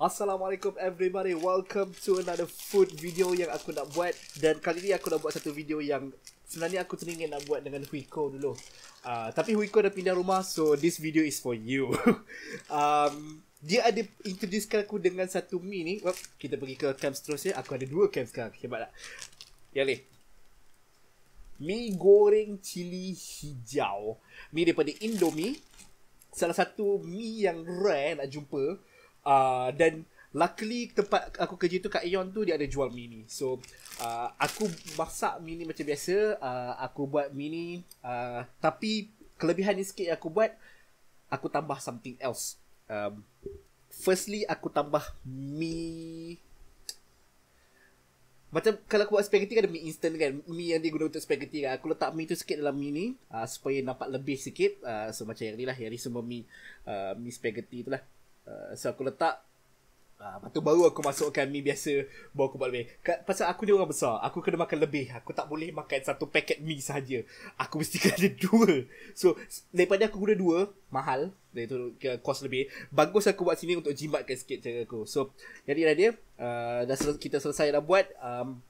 Assalamualaikum everybody, welcome to another food video yang aku nak buat Dan kali ni aku nak buat satu video yang sebenarnya aku teringin nak buat dengan Huiko dulu uh, Tapi Huiko dah pindah rumah, so this video is for you um, Dia ada introducekan aku dengan satu mi ni well, Kita pergi ke camp seterusnya, aku ada dua camp sekarang, hebat tak? Yang ni Mi goreng cili hijau Mi daripada Indomie Salah satu mi yang rare nak jumpa Ah, dan luckily tempat aku kerja tu kat Aeon tu dia ada jual mini. So uh, aku masak mini macam biasa, uh, aku buat mini uh, tapi kelebihan ni sikit yang aku buat aku tambah something else. Um, firstly aku tambah mi macam kalau aku buat spaghetti kan ada mi instant kan mi yang dia guna untuk spaghetti kan aku letak mi tu sikit dalam mi ni uh, supaya nampak lebih sikit uh, so macam yang ni lah yang ni semua mi uh, mi spaghetti tu lah Uh, so aku letak Uh, lepas baru aku masukkan mi biasa Bawa aku buat lebih Pasal aku dia orang besar Aku kena makan lebih Aku tak boleh makan satu paket mi saja. Aku mesti kena dua So daripada aku guna dua Mahal Dari tu kos lebih Bagus aku buat sini untuk jimatkan sikit cara aku So jadi dah dia uh, dah sel- Kita selesai dah buat um,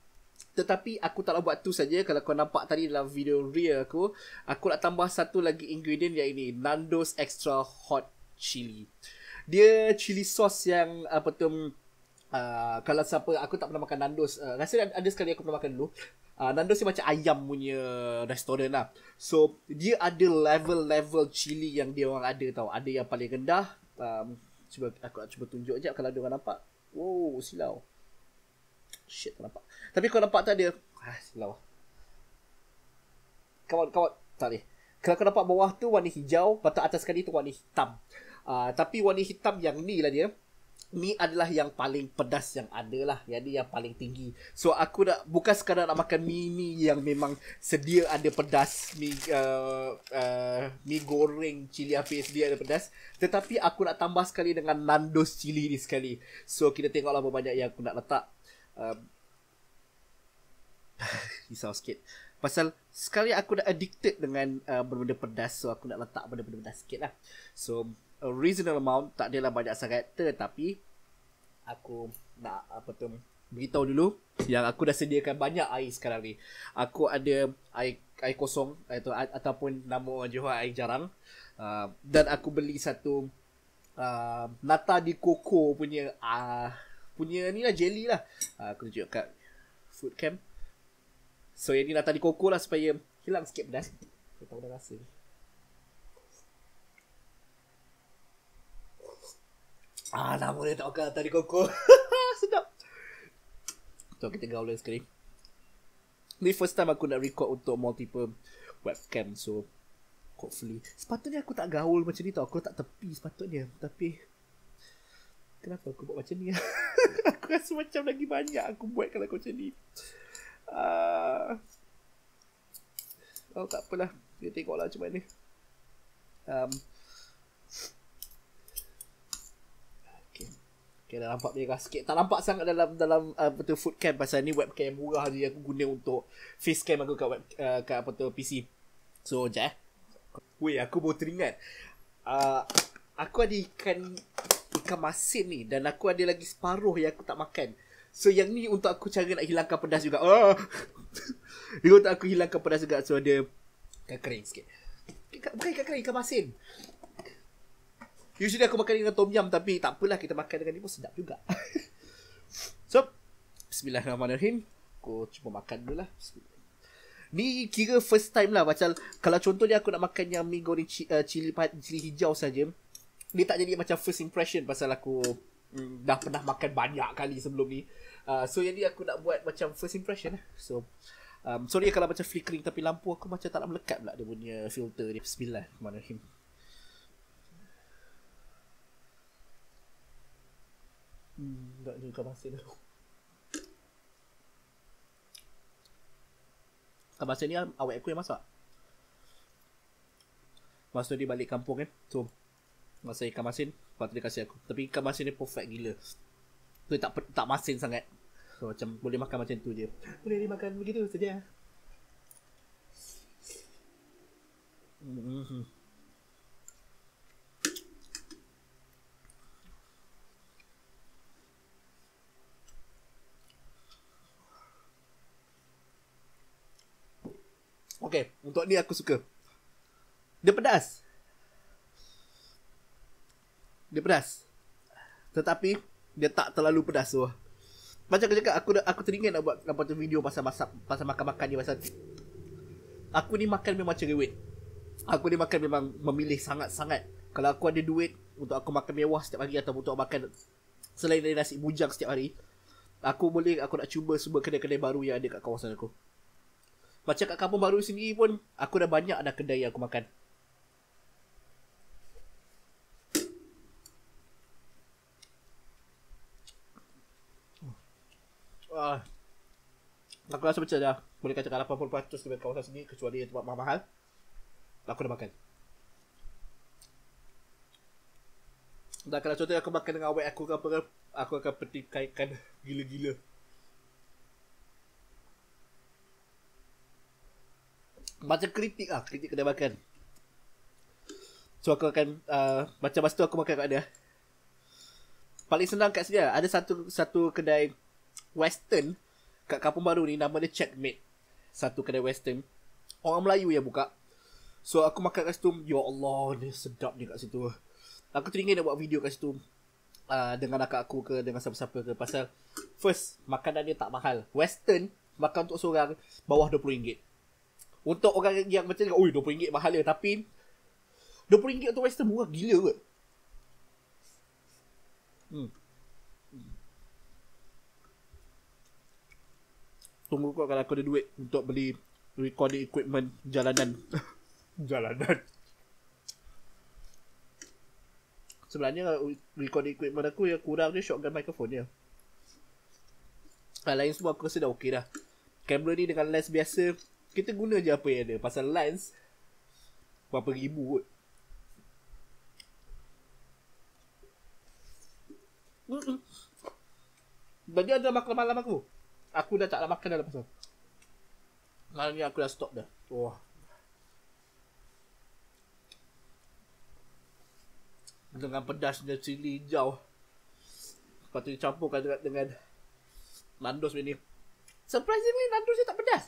Tetapi aku taklah buat tu saja. Kalau kau nampak tadi dalam video real aku Aku nak tambah satu lagi ingredient yang ini Nando's Extra Hot Chili dia chili sauce yang apa tu uh, kalau siapa aku tak pernah makan Nandos uh, rasa ada, ada sekali aku pernah makan dulu uh, Nandos ni macam ayam punya restoran lah so dia ada level-level chili yang dia orang ada tau ada yang paling rendah um, cuba aku cuba tunjuk je kalau dia orang nampak wow silau shit tak nampak tapi kau nampak tak dia ah, silau kawan kawan tak boleh kalau kau nampak bawah tu warna hijau, batu atas sekali tu warna hitam. Uh, tapi warna hitam yang ni lah dia. Ni adalah yang paling pedas yang ada lah. Yang ni yang paling tinggi. So aku nak, bukan sekadar nak makan mi ni yang memang sedia ada pedas. Mi, uh, uh, mi goreng cili api sedia ada pedas. Tetapi aku nak tambah sekali dengan nandos cili ni sekali. So kita tengoklah berapa banyak yang aku nak letak. Uh, risau sikit Pasal sekali aku dah addicted dengan uh, benda-benda pedas So aku nak letak benda-benda pedas sikit lah So a reasonable amount Tak adalah banyak sangat Tetapi Aku nak apa tu Beritahu dulu Yang aku dah sediakan banyak air sekarang ni Aku ada air, air kosong atau, Ataupun nama orang Johor air jarang uh, Dan aku beli satu uh, Nata di koko punya uh, Punya ni lah jelly lah uh, Aku tunjuk kat food camp So yang ni dah tadi koko lah supaya hilang sikit pedas. Kita tahu dah rasa. Ah, lama dia tak makan tadi koko. Sedap. Tu kita gaul lain sekali. Ni first time aku nak record untuk multiple webcam. So hopefully. Sepatutnya aku tak gaul macam ni tau. Aku tak tepi sepatutnya. Tapi kenapa aku buat macam ni? aku rasa macam lagi banyak aku buat kalau aku macam ni uh, oh tak apalah kita tengoklah macam mana um, okay. okay dah nampak merah sikit tak nampak sangat dalam dalam apa uh, tu food cam pasal ni webcam yang murah je aku guna untuk face cam aku kat web uh, kat apa tu PC so je eh Weh, aku baru teringat uh, Aku ada ikan Ikan masin ni Dan aku ada lagi separuh yang aku tak makan So yang ni untuk aku cara nak hilangkan pedas juga. Oh. Dia untuk aku hilangkan pedas juga so dia ikan kering sikit. Bukan ikan kering, ikan masin. Usually aku makan dengan tom yum tapi tak apalah kita makan dengan ni pun sedap juga. so, bismillahirrahmanirrahim. Aku cuba makan dulu lah. Ni kira first time lah macam kalau contohnya aku nak makan yang mie goreng ci, uh, eh, cili, cili hijau saja. Ni tak jadi macam first impression pasal aku mm, dah pernah makan banyak kali sebelum ni. Uh, so yang ni aku nak buat macam first impression lah. So um, sorry kalau macam flickering tapi lampu aku macam tak nak melekat pula dia punya filter dia. Bismillah. Mana him. Hmm, tak juga masih dah. Tak masa ni awak aku yang masak. Masa dia balik kampung kan. So masa ikan masin Lepas dia kasi aku Tapi ikan masin ni perfect gila Dia tak, tak masin sangat So macam boleh makan macam tu je. Boleh dimakan begitu saja. hmm Okay, untuk ni aku suka. Dia pedas. Dia pedas. Tetapi, dia tak terlalu pedas. So, macam aku cakap aku aku teringin nak buat apa tu video pasal masak pasal makan-makan ni pasal aku ni makan memang cerewet. Aku ni makan memang memilih sangat-sangat. Kalau aku ada duit untuk aku makan mewah setiap hari atau untuk makan selain dari nasi bujang setiap hari, aku boleh aku nak cuba semua kedai-kedai baru yang ada kat kawasan aku. Macam kat kampung baru sini pun aku dah banyak ada kedai yang aku makan. uh, Aku rasa macam dah Boleh kata 80% Dari kawasan sini Kecuali yang tempat mahal-mahal Aku dah makan Dan kalau contohnya aku makan dengan awet aku apa Aku akan pertikaikan gila-gila Macam kritik lah, kritik kedai makan So aku akan, uh, macam masa tu aku makan kat dia Paling senang kat sini lah, ada satu satu kedai western kat kampung baru ni nama dia checkmate satu kedai western orang Melayu yang buka so aku makan kat situ ya Allah ni sedap ni kat situ aku teringin nak buat video kat situ uh, dengan akak aku ke dengan siapa-siapa ke pasal first makanan dia tak mahal western makan untuk seorang bawah RM20 untuk orang yang macam ni oi RM20 mahal dia tapi RM20 untuk western murah gila kot hmm Tunggu kau kalau aku ada duit untuk beli recording equipment jalanan. jalanan. Sebenarnya recording equipment aku yang kurang ni shotgun microphone dia. Ya. Kalau lain semua aku rasa dah okey dah. Camera ni dengan lens biasa, kita guna je apa yang ada. Pasal lens, berapa ribu kot. Bagi ada makan malam aku. Aku dah tak nak makan dah lepas tu Malam ni aku dah stop dah Wah Dengan pedas dia cili hijau Lepas tu dicampurkan dengan, dengan Nandos ni Surprisingly Nandos dia tak pedas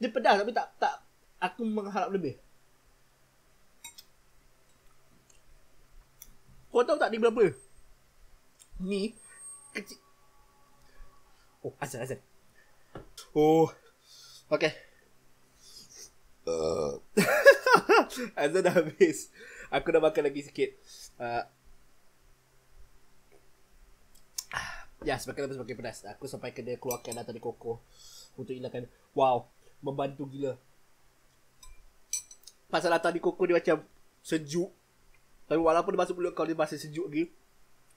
Dia pedas tapi tak tak Aku mengharap lebih Kau tahu tak ni berapa? Ni kecil Oh, azan, azan. Oh. Okay. Uh. azan dah habis. Aku dah makan lagi sikit. Uh. Ya, sebagai lepas sebagai pedas. Aku sampai kena keluarkan data di koko. Untuk hilangkan. Wow. Membantu gila. Pasal latar di koko dia macam sejuk. Tapi walaupun dia masuk mulut kau dia masih sejuk lagi.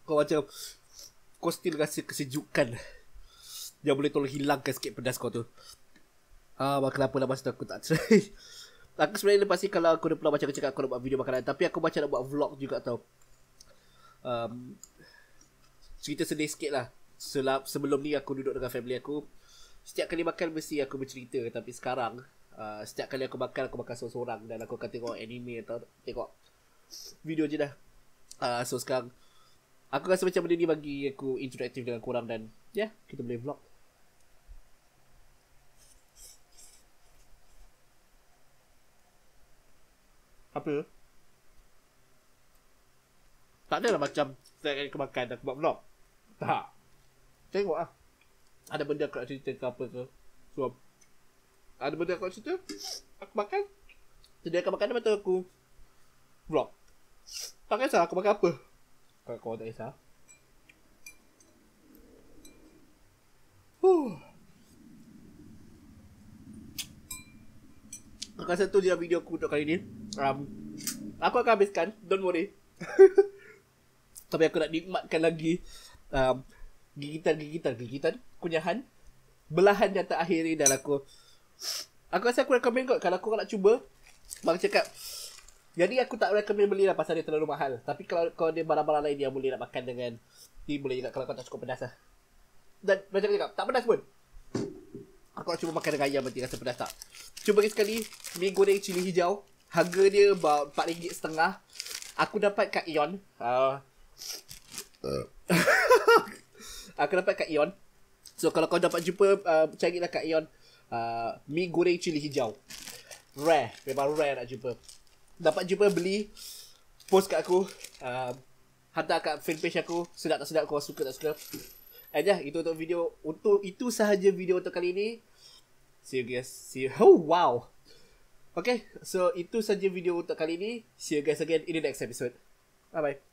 Kau macam kau still rasa kesejukan. Yang boleh tolong hilangkan sikit pedas kau tu Ah, uh, kenapa lah masa tu aku tak try Aku sebenarnya lepas ni kalau aku ada peluang macam aku cakap aku nak buat video makanan Tapi aku macam nak buat vlog juga tau um, Cerita sedih sikit lah Selab, Sebelum ni aku duduk dengan family aku Setiap kali makan mesti aku bercerita Tapi sekarang uh, Setiap kali aku makan aku makan seorang-seorang Dan aku akan tengok anime atau tengok video je dah uh, So sekarang Aku rasa macam benda ni bagi aku interaktif dengan korang Dan ya yeah, kita boleh vlog Apa? Tak adalah macam Saya akan makan Aku buat vlog Tak Tengok lah Ada benda aku nak cerita ke apa ke So Ada benda aku nak cerita Aku makan Jadi akan makan Mata aku Vlog Tak kisah aku makan apa kau tak kisah Aku rasa tu dia video aku untuk kali ni um, Aku akan habiskan Don't worry Tapi aku nak nikmatkan lagi um, Gigitan-gigitan Gigitan Kunyahan Belahan yang terakhir ni dalam aku Aku rasa aku recommend kot Kalau aku nak cuba Bang cakap Jadi aku tak recommend beli lah Pasal dia terlalu mahal Tapi kalau kau ada barang-barang lain Yang boleh nak makan dengan Ni boleh juga Kalau kau tak cukup pedas lah Dan macam cakap Tak pedas pun Aku nak cuba makan dengan ayam nanti rasa pedas tak Cuba lagi sekali Mi goreng cili hijau Harga dia about RM4.50 Aku dapat kat Ion uh, ah. uh. Aku dapat kat Ion So kalau kau dapat jumpa uh, ah, Carilah kat Ion uh, ah, Mi goreng cili hijau Rare Memang rare nak jumpa Dapat jumpa beli Post kat aku uh, Hantar kat fanpage aku Sedap tak sedap kau suka tak suka And yeah, itu untuk video untuk itu sahaja video untuk kali ini. See you guys. See you. Oh, wow. Okay, so itu saja video untuk kali ini. See you guys again in the next episode. Bye-bye.